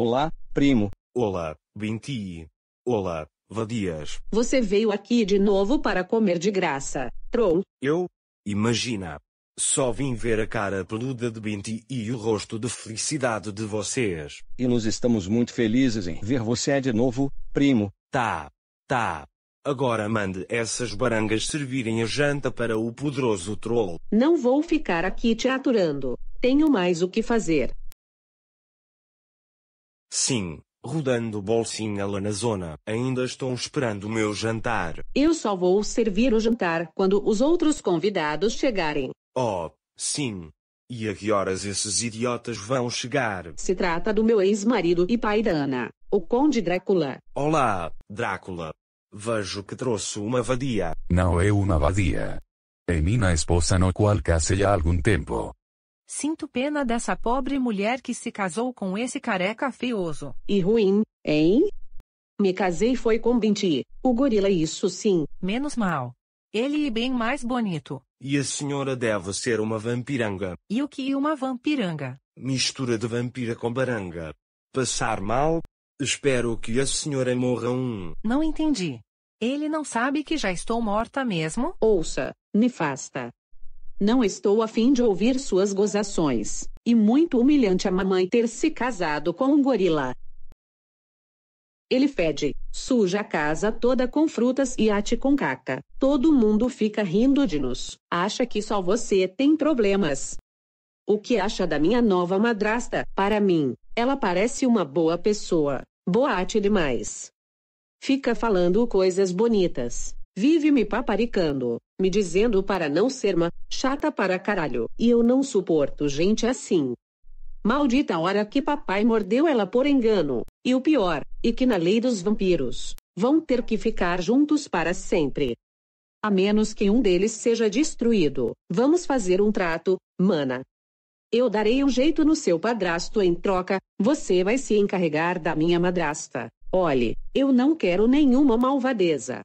Olá, primo. Olá, Binti. Olá, vadias. Você veio aqui de novo para comer de graça, troll. Eu? Imagina. Só vim ver a cara peluda de Binti e o rosto de felicidade de vocês. E nós estamos muito felizes em ver você de novo, primo. Tá, tá. Agora mande essas barangas servirem a janta para o poderoso troll. Não vou ficar aqui te aturando. Tenho mais o que fazer. Sim, rodando bolsinha lá na zona, ainda estão esperando o meu jantar. Eu só vou servir o jantar quando os outros convidados chegarem. Oh, sim. E a que horas esses idiotas vão chegar? Se trata do meu ex-marido e pai da Ana, o Conde Drácula. Olá, Drácula. Vejo que trouxe uma vadia. Não é uma vadia. É minha esposa no qual casei há algum tempo. Sinto pena dessa pobre mulher que se casou com esse careca feioso. E ruim, hein? Me casei foi com Binti, o gorila isso sim. Menos mal. Ele é bem mais bonito. E a senhora deve ser uma vampiranga. E o que é uma vampiranga? Mistura de vampira com baranga. Passar mal? Espero que a senhora morra um. Não entendi. Ele não sabe que já estou morta mesmo? Ouça, nefasta. Não estou afim de ouvir suas gozações, e muito humilhante a mamãe ter se casado com um gorila. Ele fede, suja a casa toda com frutas e ate com caca. Todo mundo fica rindo de nos, acha que só você tem problemas. O que acha da minha nova madrasta? Para mim, ela parece uma boa pessoa, boate demais. Fica falando coisas bonitas, vive me paparicando, me dizendo para não ser uma chata para caralho, e eu não suporto gente assim. Maldita hora que papai mordeu ela por engano, e o pior, e que na lei dos vampiros, vão ter que ficar juntos para sempre. A menos que um deles seja destruído, vamos fazer um trato, mana. Eu darei um jeito no seu padrasto em troca, você vai se encarregar da minha madrasta. Olhe, eu não quero nenhuma malvadeza.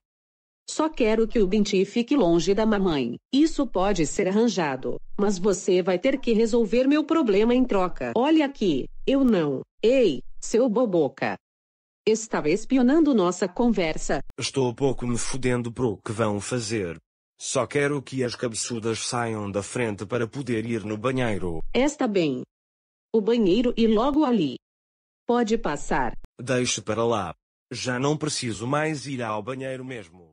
Só quero que o Binti fique longe da mamãe. Isso pode ser arranjado, mas você vai ter que resolver meu problema em troca. Olha aqui, eu não. Ei, seu boboca. Estava espionando nossa conversa. Estou pouco me fudendo pro que vão fazer. Só quero que as cabeçudas saiam da frente para poder ir no banheiro. Está bem. O banheiro e logo ali. Pode passar. Deixe para lá. Já não preciso mais ir ao banheiro mesmo.